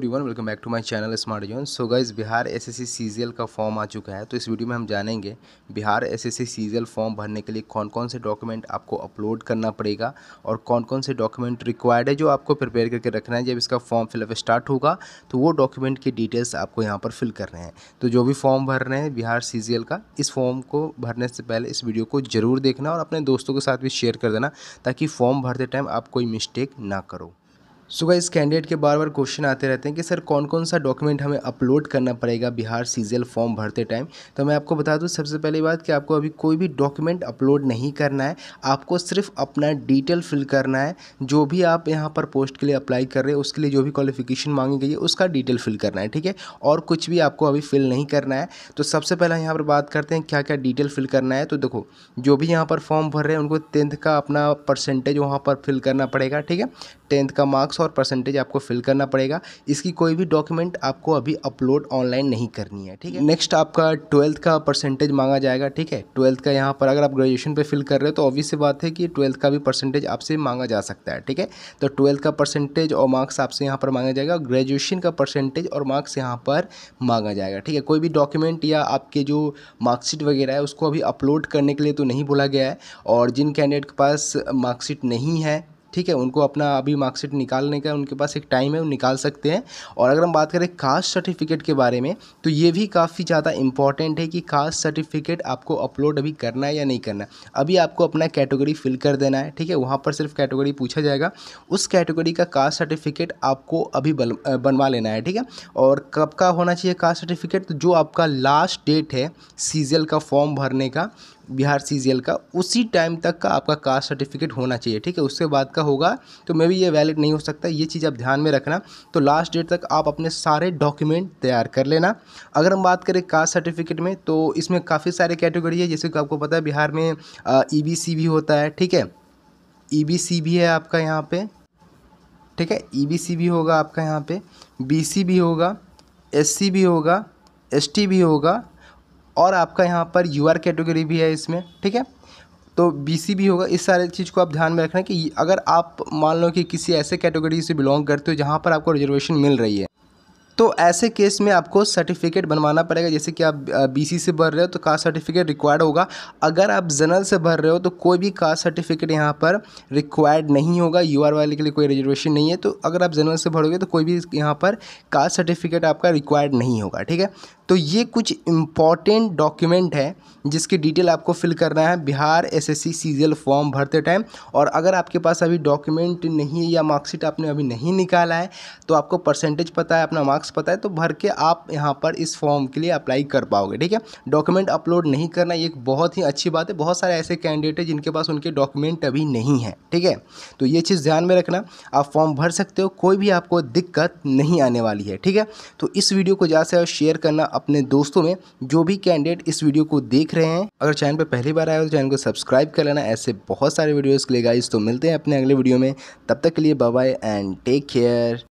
everyone welcome back to my channel smart zone so guys Bihar SSC CGL का form आ चुका है तो इस वीडियो में हम जानेंगे बिहार एसएससी सीजीएल फॉर्म भरने के लिए कौन कौन से डॉक्यूमेंट आपको अपलोड करना पड़ेगा और कौन कौन से डॉक्यूमेंट रिक्वायर्ड है जो आपको प्रिपेयर करके रखना है जब इसका फॉर्म फिलअप स्टार्ट होगा तो वो डॉक्यूमेंट की डिटेल्स आपको यहाँ पर फिल करने हैं तो जो भी फॉर्म भर रहे हैं बिहार सी का इस फॉर्म को भरने से पहले इस वीडियो को जरूर देखना और अपने दोस्तों के साथ भी शेयर कर देना ताकि फॉर्म भरते टाइम आप कोई मिस्टेक ना करो सो गाइस कैंडिडेट के बार बार क्वेश्चन आते रहते हैं कि सर कौन कौन सा डॉक्यूमेंट हमें अपलोड करना पड़ेगा बिहार सीजीएल फॉर्म भरते टाइम तो मैं आपको बता दूं सबसे पहली बात कि आपको अभी कोई भी डॉक्यूमेंट अपलोड नहीं करना है आपको सिर्फ अपना डिटेल फिल करना है जो भी आप यहाँ पर पोस्ट के लिए अप्लाई कर रहे हैं उसके लिए जो भी क्वालिफिकेशन मांगी गई है उसका डिटेल फिल करना है ठीक है और कुछ भी आपको अभी फिल नहीं करना है तो सबसे पहले यहाँ पर बात करते हैं क्या क्या डिटेल फिल करना है तो देखो जो भी यहाँ पर फॉर्म भर रहे हैं उनको टेंथ का अपना परसेंटेज वहाँ पर फिल करना पड़ेगा ठीक है टेंथ का मार्क्स और परसेंटेज आपको फिल करना पड़ेगा इसकी कोई भी डॉक्यूमेंट आपको अभी अपलोड ऑनलाइन नहीं करनी है ठीक है नेक्स्ट आपका ट्वेल्थ का परसेंटेज मांगा जाएगा ठीक है ट्वेल्थ का यहाँ पर अगर आप ग्रेजुएशन पर फिल कर रहे हो तो ऑब्वियस बात है कि ट्वेल्थ का भी परसेंटेज आपसे मांगा जा सकता है ठीक है तो ट्वेल्थ का परसेंटेज और मार्क्स आपसे यहाँ पर मांगा जाएगा ग्रेजुएशन का परसेंटेज और मार्क्स यहाँ पर मांगा जाएगा ठीक है कोई भी डॉक्यूमेंट या आपके जो मार्कशीट वगैरह है उसको अभी अपलोड करने के लिए तो नहीं बोला गया है और जिन कैंडिडेट के पास मार्कशीट नहीं है ठीक है उनको अपना अभी मार्कशीट निकालने का उनके पास एक टाइम है वो निकाल सकते हैं और अगर हम बात करें कास्ट सर्टिफिकेट के बारे में तो ये भी काफ़ी ज़्यादा इंपॉर्टेंट है कि कास्ट सर्टिफिकेट आपको अपलोड अभी करना है या नहीं करना है अभी आपको अपना कैटेगरी फिल कर देना है ठीक है वहाँ पर सिर्फ कैटेगरी पूछा जाएगा उस कैटेगरी का कास्ट सर्टिफिकेट आपको अभी बनवा लेना है ठीक है और कब का होना चाहिए कास्ट सर्टिफिकेट तो जो आपका लास्ट डेट है सीजल का फॉर्म भरने का बिहार सी का उसी टाइम तक का आपका कास्ट सर्टिफिकेट होना चाहिए ठीक है उसके बाद का होगा तो मे भी ये वैलिड नहीं हो सकता ये चीज़ आप ध्यान में रखना तो लास्ट डेट तक आप अपने सारे डॉक्यूमेंट तैयार कर लेना अगर हम बात करें कास्ट सर्टिफिकेट में तो इसमें काफ़ी सारे कैटेगरी है जैसे कि आपको पता है बिहार में ई बी e भी होता है ठीक है ई e बी भी है आपका यहाँ पर ठीक है ई e बी भी होगा आपका यहाँ पर बी भी होगा एस भी होगा एस भी होगा और आपका यहाँ पर यू कैटेगरी भी है इसमें ठीक है तो बीसी भी होगा इस सारे चीज़ को आप ध्यान में रखना कि अगर आप मान लो कि किसी ऐसे कैटेगरी से बिलोंग करते हो जहाँ पर आपको रिजर्वेशन मिल रही है तो ऐसे केस में आपको सर्टिफिकेट बनवाना पड़ेगा जैसे कि आप बीसी से भर रहे हो तो कास्ट सर्टिफिकेट रिक्वायर्ड होगा अगर आप जनरल से भर रहे हो तो कोई भी कास्ट सर्टिफिकेट यहाँ पर रिक्वायर्ड नहीं होगा यू वाले के लिए कोई रिजर्वेशन नहीं है तो अगर आप जनरल से भरोगे तो कोई भी यहाँ पर कास्ट सर्टिफिकेट आपका रिक्वायर्ड नहीं होगा ठीक है तो ये कुछ इंपॉर्टेंट डॉक्यूमेंट है जिसकी डिटेल आपको फिल करना है बिहार एसएससी सीजीएल फॉर्म भरते टाइम और अगर आपके पास अभी डॉक्यूमेंट नहीं है या मार्कशीट आपने अभी नहीं निकाला है तो आपको परसेंटेज पता है अपना मार्क्स मार्क्स पता है तो भर के आप यहाँ पर इस फॉर्म के लिए अप्लाई कर पाओगे ठीक है डॉक्यूमेंट अपलोड नहीं करना ये बहुत ही अच्छी बात है बहुत सारे ऐसे कैंडिडेट है जिनके पास उनके डॉक्यूमेंट अभी नहीं है ठीक है तो ये चीज़ ध्यान में रखना आप फॉर्म भर सकते हो कोई भी आपको दिक्कत नहीं आने वाली है ठीक है तो इस वीडियो को ज़्यादा से ज़्यादा शेयर करना अपने दोस्तों में जो भी कैंडिडेट इस वीडियो को देख रहे हैं अगर चैनल पर पहली बार आए हो तो चैनल को सब्सक्राइब कर लेना ऐसे बहुत सारे वीडियोज़ के लिए गाइज तो मिलते हैं अपने अगले वीडियो में तब तक के लिए बाय एंड टेक केयर